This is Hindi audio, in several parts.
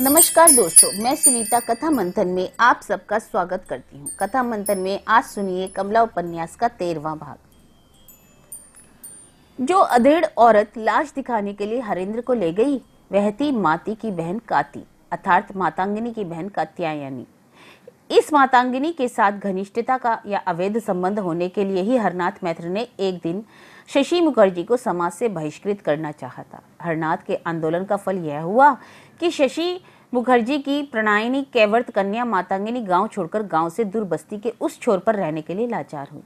नमस्कार दोस्तों मैं सुनीता कथा मंथन में आप सबका स्वागत करती हूँ कथा मंथन में आज सुनिए कमला उपन्यास का तेरवा भाग जो अधेड़ औरत लाश दिखाने के लिए हरेंद्र को ले गई वह थी माती की बहन काती अर्थात मातांगिनी की बहन कात्यायनी इस मातांगिनी के साथ घनिष्ठता का या अवैध संबंध होने के लिए ही हरनाथ मैत्र ने एक दिन शशि मुखर्जी को समाज से बहिष्कृत करना चाहा था हरनाथ के आंदोलन का फल यह हुआ कि शशि मुखर्जी की प्रणायनी कैवर्त कन्या मातांगिनी गांव छोड़कर गांव से दूर बस्ती के उस छोर पर रहने के लिए लाचार हुई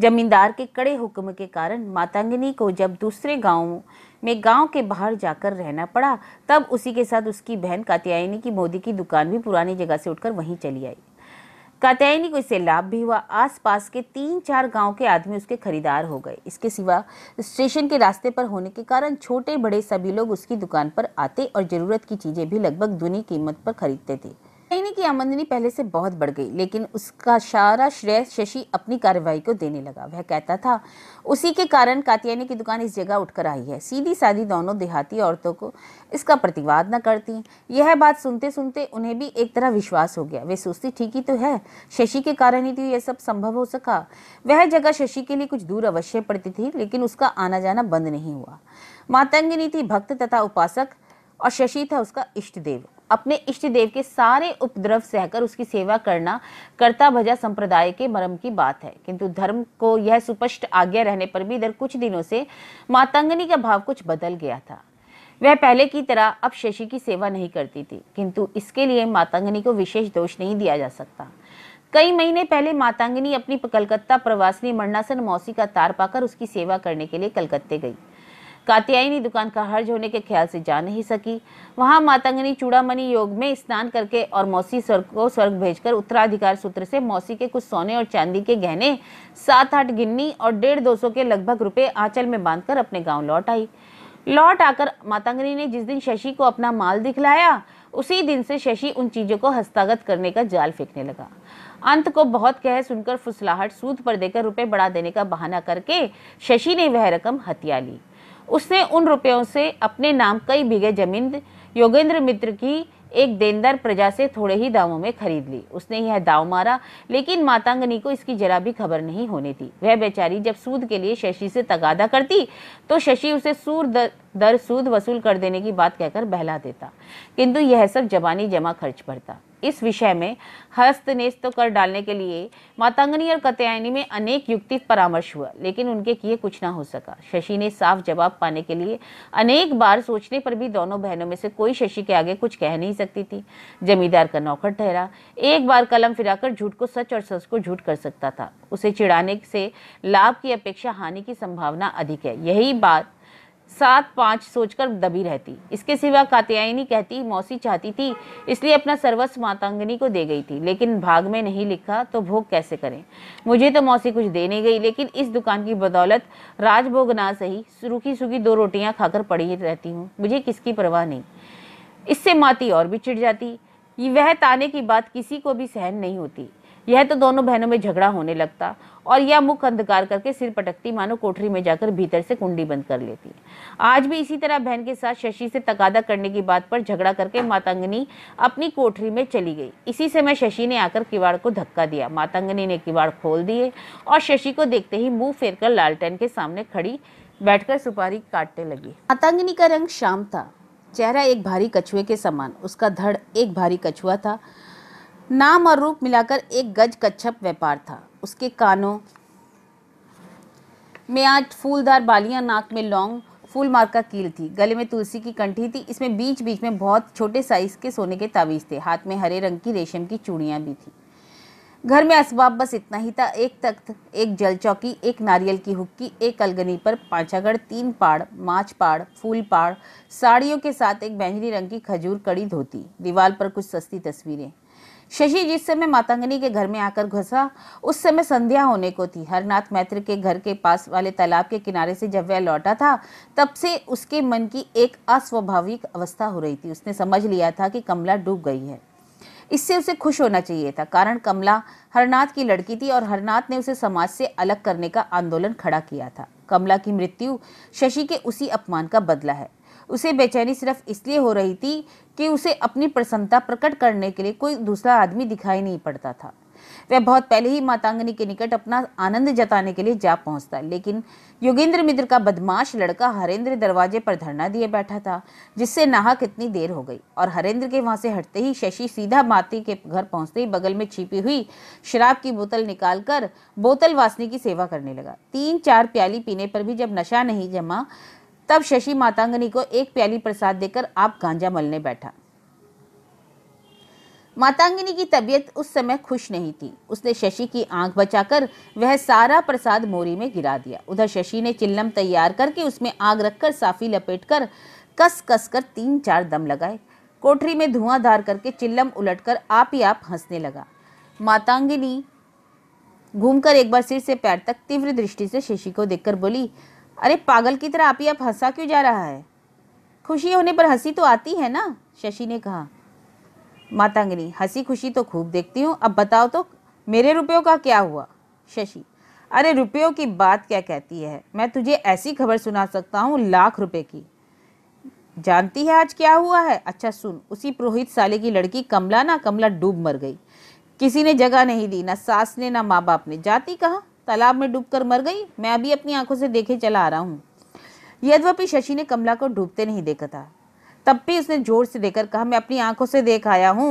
जमींदार के कड़े हुक्म के कारण मातांगिनी को जब दूसरे गाँव में गांव के बाहर जाकर रहना पड़ा तब उसी के साथ उसकी बहन कात्यायनी की मोदी की दुकान भी पुरानी जगह से उठकर वहीं चली आई कात्यायनी को इससे लाभ भी हुआ आसपास के तीन चार गांव के आदमी उसके खरीदार हो गए इसके सिवा स्टेशन के रास्ते पर होने के कारण छोटे बड़े सभी लोग उसकी दुकान पर आते और ज़रूरत की चीज़ें भी लगभग दुनी कीमत पर खरीदते थे कहने की आमदनी पहले से बहुत बढ़ गई लेकिन उसका सारा श्रेय शशि अपनी कार्रवाई को देने लगा वह कहता था उसी के कारण कात्यायनी की दुकान इस जगह उठकर आई है सीधी सादी दोनों देहाती औरतों को इसका प्रतिवाद न करती यह बात सुनते सुनते उन्हें भी एक तरह विश्वास हो गया वे सोचती ठीक ही तो है शशि के कारण ही तो यह सब संभव हो सका वह जगह शशि के लिए कुछ दूर अवश्य पड़ती थी लेकिन उसका आना जाना बंद नहीं हुआ मातंगिनी थी भक्त तथा उपासक और शशि था उसका इष्ट देव अपने इष्ट देव के सारे उपद्रव सहकर उसकी सेवा करना कर्ता भजा संप्रदाय के मरम की बात है किंतु धर्म को यह सुपष्ट आज्ञा रहने पर भी इधर कुछ दिनों से मातंगनी का भाव कुछ बदल गया था वह पहले की तरह अब शशि की सेवा नहीं करती थी किंतु इसके लिए मातंगनी को विशेष दोष नहीं दिया जा सकता कई महीने पहले मातांगनी अपनी कलकत्ता प्रवासनी मरणासन मौसी का तार पाकर उसकी सेवा करने के लिए कलकत्ते गई कात्यायनी दुकान का हर्ज होने के ख्याल से जा नहीं सकी वहाँ मातंगनी चूड़ामी योग में स्नान करके और मौसी स्वर्ग को स्वर्ग भेजकर उत्तराधिकार सूत्र से मौसी के कुछ सोने और चांदी के गहने सात आठ गिन्नी और डेढ़ दो सौ के लगभग रुपए आंचल में बांधकर अपने गांव लौट आई लौट आकर मातंगनी ने जिस दिन शशि को अपना माल दिखलाया उसी दिन से शशि उन चीज़ों को हस्तागत करने का जाल फेंकने लगा अंत को बहुत कह सुनकर फुसलाहट सूद पर देकर रुपए बढ़ा देने का बहाना करके शशि ने वह रकम हत्या ली उसने उन रुपयों से अपने नाम कई बीघे जमीन योगेंद्र मित्र की एक देनदार प्रजा से थोड़े ही दामों में खरीद ली उसने यह दाव मारा लेकिन मातांगनी को इसकी जरा भी खबर नहीं होने थी वह बेचारी जब सूद के लिए शशि से तगादा करती तो शशि उसे सूर दर, दर सूद वसूल कर देने की बात कहकर बहला देता किंतु यह सब जबानी जमा खर्च पड़ता इस विषय में हस्त हस्तनेस्त तो कर डालने के लिए मातांगनी और कत्यायनी में अनेक युक्ति परामर्श हुआ लेकिन उनके किए कुछ ना हो सका शशि ने साफ जवाब पाने के लिए अनेक बार सोचने पर भी दोनों बहनों में से कोई शशि के आगे कुछ कह नहीं सकती थी जमींदार का नौकर ठहरा एक बार कलम फिराकर झूठ को सच और सच को झूठ कर सकता था उसे चिड़ाने से लाभ की अपेक्षा हानि की संभावना अधिक है यही बात सात पाँच सोचकर दबी रहती इसके सिवा कात्यायनी कहती मौसी चाहती थी इसलिए अपना सर्वस्व मातांगनी को दे गई थी लेकिन भाग में नहीं लिखा तो भोग कैसे करें मुझे तो मौसी कुछ देने गई लेकिन इस दुकान की बदौलत राजभोग ना सही रुखी सूखी दो रोटियां खाकर पड़ी रहती हूँ मुझे किसकी परवाह नहीं इससे माती और भी चिड़ जाती वह ताने की बात किसी को भी सहन नहीं होती यह तो दोनों बहनों में झगड़ा होने लगता और या मुख अंधकार करके सिर पटकती मानो कोठरी में जाकर भीतर से कुंडी बंद कर लेती है आज भी इसी तरह बहन के साथ शशि से तकादा करने की बात पर झगड़ा करके मातंगनी अपनी कोठरी में चली गई इसी समय शशि ने आकर किवाड़ को धक्का दिया मातंगनी ने किवाड़ खोल दिए और शशि को देखते ही मुंह फेर कर लालटेन के सामने खड़ी बैठकर सुपारी काटने लगी मातंगनी का रंग शाम था चेहरा एक भारी कछुए के समान उसका धड़ एक भारी कछुआ था नाम और रूप मिलाकर एक गज कच्छप व्यापार था उसके कानों में आज फूलदार बालियां नाक में लॉन्ग फूल मार का कील थी गले में तुलसी की कंठी थी इसमें बीच बीच में बहुत छोटे साइज के सोने के तावीज थे हाथ में हरे रंग की रेशम की चूड़ियां भी थी घर में असबाब बस इतना ही था एक तख्त एक जल चौकी एक नारियल की हुक्की एक अलगनी पर पांचागढ़ तीन पाड़ माछ पाड़ फूल पाड़ साड़ियों के साथ एक बैंगनी रंग की खजूर कड़ी धोती दीवार पर कुछ सस्ती तस्वीरें शशि जिस समय मातंगनी के घर में आकर घुसा उस समय संध्या होने को थी हरनाथ मैत्र के घर के पास वाले तालाब के किनारे से जब वह लौटा था तब से उसके मन की एक अस्वाभाविक अवस्था हो रही थी उसने समझ लिया था कि कमला डूब गई है इससे उसे खुश होना चाहिए था कारण कमला हरनाथ की लड़की थी और हरनाथ ने उसे समाज से अलग करने का आंदोलन खड़ा किया था कमला की मृत्यु शशि के उसी अपमान का बदला है उसे बेचैनी सिर्फ इसलिए हो रही थी कि उसे अपनी प्रसन्नता प्रकट करने के लिए कोई दूसरा आदमी दिखाई नहीं पड़ता था वह बहुत पहले ही मातांगनी के निकट अपना आनंद जताने के लिए जा पहुंचता लेकिन योगेंद्र मित्र का बदमाश लड़का हरेंद्र दरवाजे पर धरना दिए बैठा था जिससे नाहक इतनी देर हो गई और हरेंद्र के वहां से हटते ही शशि सीधा माती के घर पहुंचते ही बगल में छिपी हुई शराब की बोतल निकालकर बोतल वासनी की सेवा करने लगा तीन चार प्याली पीने पर भी जब नशा नहीं जमा तब शशि मातांगनी को एक प्याली प्रसाद देकर आप गांजा मलने बैठा मातांगिनी की तबीयत उस समय खुश नहीं थी उसने शशि की आंख बचाकर वह सारा प्रसाद मोरी में गिरा दिया उधर शशि ने चिल्लम तैयार करके उसमें आग रखकर साफी लपेटकर कस कस कर तीन चार दम लगाए कोठरी में धुआं धार करके चिल्लम उलटकर आप ही आप हंसने लगा मातांगिनी घूमकर एक बार सिर से पैर तक तीव्र दृष्टि से शशि को देखकर बोली अरे पागल की तरह आप ही आप हंसा क्यों जा रहा है खुशी होने पर हंसी तो आती है ना शशि ने कहा मातांगनी हंसी खुशी तो खूब देखती हूँ अब बताओ तो मेरे रुपयों का क्या हुआ शशि अरे रुपयों की बात क्या कहती है मैं तुझे ऐसी खबर सुना सकता हूँ लाख रुपए की जानती है आज क्या हुआ है अच्छा सुन उसी पुरोहित साले की लड़की कमला ना कमला डूब मर गई किसी ने जगह नहीं दी ना सास ने ना माँ बाप ने जाती कहा तालाब में डूबकर मर गई मैं अभी अपनी आंखों से देखे चला आ रहा हूँ यद्यपि शशि ने कमला को डूबते नहीं देखा था तब भी उसने जोर से देकर कहा मैं अपनी आंखों से देख आया हूँ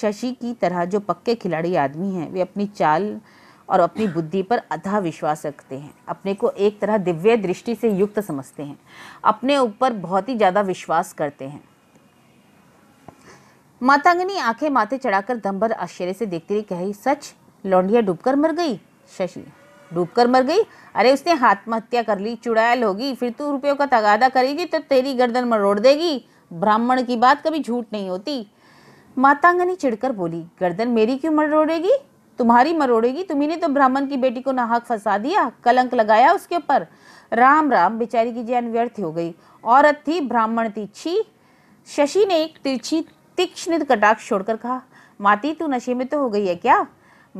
शशि की तरह जो पक्के खिलाड़ी आदमी हैं वे अपनी चाल और अपनी बुद्धि पर अधा विश्वास रखते हैं अपने को एक तरह दिव्य दृष्टि से युक्त समझते हैं अपने ऊपर बहुत ही ज़्यादा विश्वास करते हैं मातांगनी आंखें माथे चढ़ाकर दम्भर आश्चर्य से देखती रही कही सच लौंडिया डूबकर मर गई शशि डूबकर मर गई अरे उसने आत्महत्या कर ली चुड़ैल होगी फिर तू रुपयों का तगादा करेगी तो तेरी गर्दन मरोड़ देगी ब्राह्मण की बात कभी झूठ नहीं होती मातांगनी चिड़कर बोली गर्दन मेरी क्यों मरोड़ेगी तुम्हारी मरोड़ेगी तुम्हें तो ब्राह्मण की बेटी को नाहक फंसा दिया कलंक लगाया उसके ऊपर राम राम बेचारी की जान व्यर्थ हो गई औरत थी ब्राह्मण थी छी शशि ने एक तिरछी तीक्ष्ण कटाक्ष छोड़कर कहा माती तू नशे में तो हो गई है क्या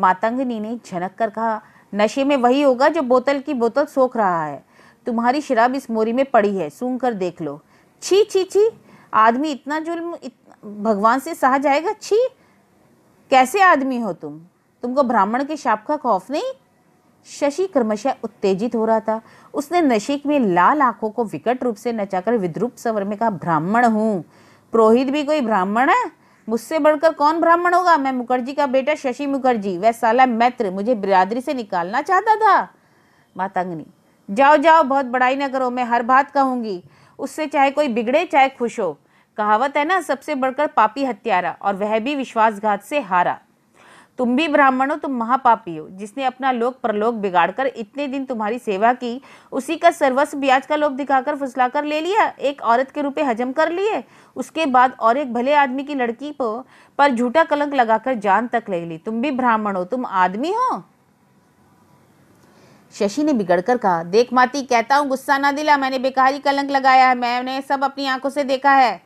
मातंगनी ने झनक कर कहा नशे में वही होगा जो बोतल की बोतल सोख रहा है तुम्हारी शराब इस मोरी में पड़ी है सूंघ कर देख लो छी छी छी आदमी इतना जुल्म इत... भगवान से सहा जाएगा छी कैसे आदमी हो तुम तुमको ब्राह्मण के शाप का खौफ नहीं शशि क्रमशः उत्तेजित हो रहा था उसने नशे में लाल आंखों को विकट रूप से नचाकर विद्रूप सवर में कहा ब्राह्मण हूँ पुरोहित भी कोई ब्राह्मण है मुझसे बढ़कर कौन ब्राह्मण होगा मैं मुखर्जी का बेटा शशि मुखर्जी वह साला मैत्र मुझे बिरादरी से निकालना चाहता था मातांगनी जाओ जाओ बहुत बड़ाई ना करो मैं हर बात कहूंगी उससे चाहे कोई बिगड़े चाहे खुश हो कहावत है ना सबसे बढ़कर पापी हत्यारा और वह भी विश्वासघात से हारा तुम भी ब्राह्मण हो तुम महापापी हो जिसने अपना लोक परलोक बिगाड़कर इतने दिन तुम्हारी सेवा की उसी का सर्वस्व ब्याज का लोभ दिखाकर फुसलाकर ले लिया एक औरत के रूपे हजम कर लिए उसके बाद और एक भले आदमी की लड़की को पर झूठा कलंक लगाकर जान तक ले ली तुम भी ब्राह्मण हो तुम आदमी हो शशि ने बिगड़कर कहा देख माती कहता हूँ गुस्सा ना दिला मैंने बेकारी कलंक लगाया है मैंने सब अपनी आंखों से देखा है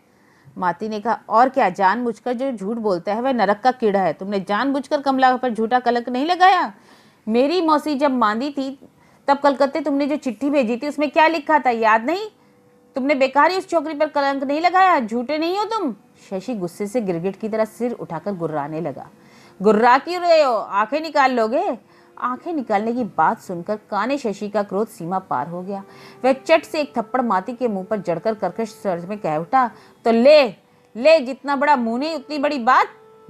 माती ने कहा और क्या जानबूझकर जो झूठ बोलता है वह नरक का कीड़ा है तुमने जानबूझकर कमला पर झूठा कलंक नहीं लगाया मेरी मौसी जब मांदी थी तब कलकत्ते तुमने जो चिट्ठी भेजी थी उसमें क्या लिखा था याद नहीं तुमने बेकार ही उस चौकरी पर कलंक नहीं लगाया झूठे नहीं हो तुम शशि गुस्से से गिरगिट की तरह सिर उठाकर गुर्राने लगा गुर्रा क्यों रहे हो आंखें निकाल लोगे आंखें निकालने की बात सुनकर काने शशि का क्रोध सीमा पार हो गया वह चट से एक थप्पड़ माती के मुंह पर जड़कर कर्कश स्वर में कह उठा तो ले ले जितना बड़ा मुंह नहीं उतनी बड़ी बात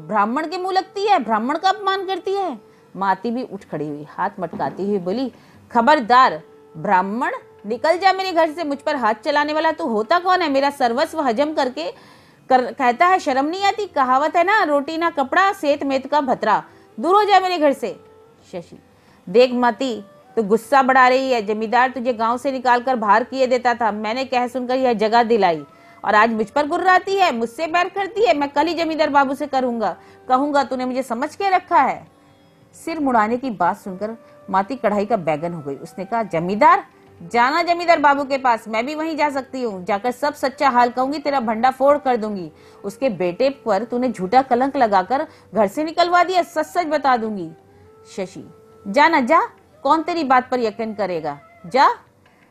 ब्राह्मण के मुंह लगती है ब्राह्मण का अपमान करती है माती भी उठ खड़ी हुई हाथ मटकाती हुई बोली खबरदार ब्राह्मण निकल जा मेरे घर से मुझ पर हाथ चलाने वाला तू होता कौन है मेरा सर्वस्व हजम करके कर कहता है शर्म नहीं आती कहावत है ना रोटी ना कपड़ा सेत मेत का भतरा दूर हो जा मेरे घर से शशि देख मती तो गुस्सा बढ़ा रही है जमींदार तुझे गांव से निकालकर बाहर किए देता था मैंने कह सुनकर यह जगह दिलाई और आज मुझ पर गुर्राती है मुझसे बैर करती है मैं कल ही जमींदार बाबू से करूंगा कहूंगा तूने मुझे समझ के रखा है सिर मुड़ाने की बात सुनकर माती कढ़ाई का बैगन हो गई उसने कहा जमींदार जाना जमींदार बाबू के पास मैं भी वहीं जा सकती हूँ जाकर सब सच्चा हाल कहूंगी तेरा भंडा फोड़ कर दूंगी उसके बेटे पर तूने झूठा कलंक लगाकर घर से निकलवा दिया सच सच बता दूंगी शशि जा ना जा कौन तेरी बात पर यकीन करेगा जा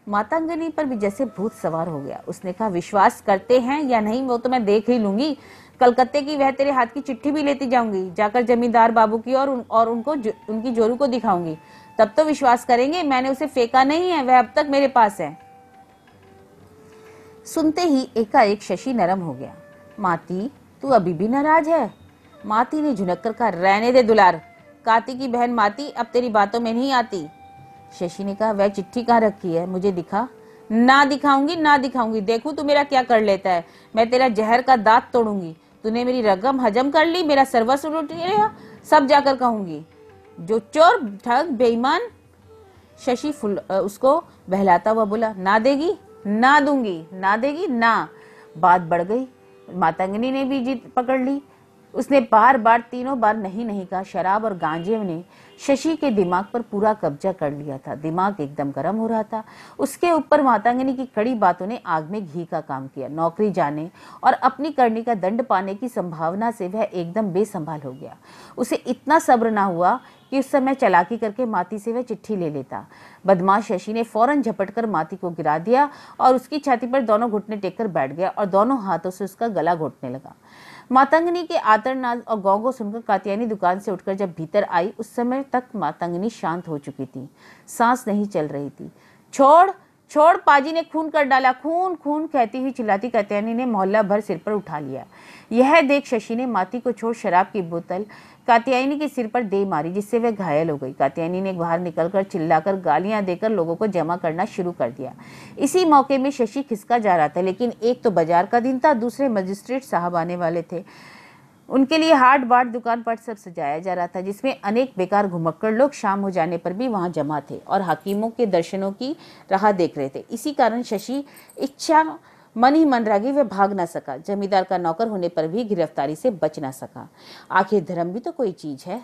मातांगनी पर भी जैसे भूत सवार हो गया उसने कहा विश्वास करते हैं या नहीं वो तो मैं देख ही लूंगी कलकत्ते की वह तेरे हाथ की चिट्ठी भी लेती जाऊंगी जाकर जमींदार बाबू की और उन, और उनको ज, उनकी जोरू को दिखाऊंगी तब तो विश्वास करेंगे मैंने उसे फेंका नहीं है वह अब तक मेरे पास है सुनते ही एकाएक शशि नरम हो गया माती तू अभी भी नाराज है माती ने झुनक कर कहा रहने दे दुलार काती की बहन माती अब तेरी बातों में नहीं आती शशि ने कहा वह चिट्ठी कहाँ रखी है मुझे दिखा ना दिखाऊंगी ना दिखाऊंगी देखू तू मेरा क्या कर लेता है मैं तेरा जहर का दांत तोड़ूंगी तूने मेरी रकम हजम कर ली मेरा सर्वस्व लुट लिया सब जाकर कहूंगी जो चोर ठग बेईमान शशि फुल उसको बहलाता हुआ बोला ना देगी ना दूंगी ना देगी ना बात बढ़ गई मातंगनी ने भी जीत पकड़ ली उसने बार बार तीनों बार नहीं नहीं कहा शराब और गांजे ने शशि के दिमाग पर पूरा कब्जा कर लिया था दिमाग एकदम गर्म हो रहा था उसके ऊपर मातांगनी की कड़ी बातों ने आग में घी का काम किया नौकरी जाने और अपनी करनी का दंड पाने की संभावना से वह एकदम बेसंभाल हो गया उसे इतना सब्र ना हुआ कि उस समय चलाकी करके माती से वह चिट्ठी ले लेता बदमाश शशि ने फौरन झपट कर माती को गिरा दिया और उसकी छाती पर दोनों घुटने टेक कर बैठ गया और दोनों हाथों से उसका गला घोटने लगा मातंगनी के आतरनाद और गौगो सुनकर कात्यायनी दुकान से उठकर जब भीतर आई उस समय तक मातंगनी शांत हो चुकी थी सांस नहीं चल रही थी छोड़ छोड़ पाजी ने खून कर डाला खून खून कहती हुई चिल्लाती कत्यानी ने मोहल्ला भर सिर पर उठा लिया यह देख शशि ने माती को छोड़ शराब की बोतल कात्यायनी के सिर पर दे मारी जिससे वह घायल हो गई कात्यायनी ने बाहर निकलकर चिल्लाकर गालियां देकर लोगों को जमा करना शुरू कर दिया इसी मौके में शशि खिसका जा रहा था लेकिन एक तो बाजार का दिन था दूसरे मजिस्ट्रेट साहब आने वाले थे उनके लिए हार्ड बाट दुकान पर सब सजाया जा रहा था जिसमें अनेक बेकार घुमक्कड़ लोग शाम हो जाने पर भी वहाँ जमा थे और हकीमों के दर्शनों की राह देख रहे थे इसी कारण शशि इच्छा मन ही मन रागी वह भाग ना सका जमींदार का नौकर होने पर भी गिरफ्तारी से बच ना सका आखिर धर्म भी तो कोई चीज़ है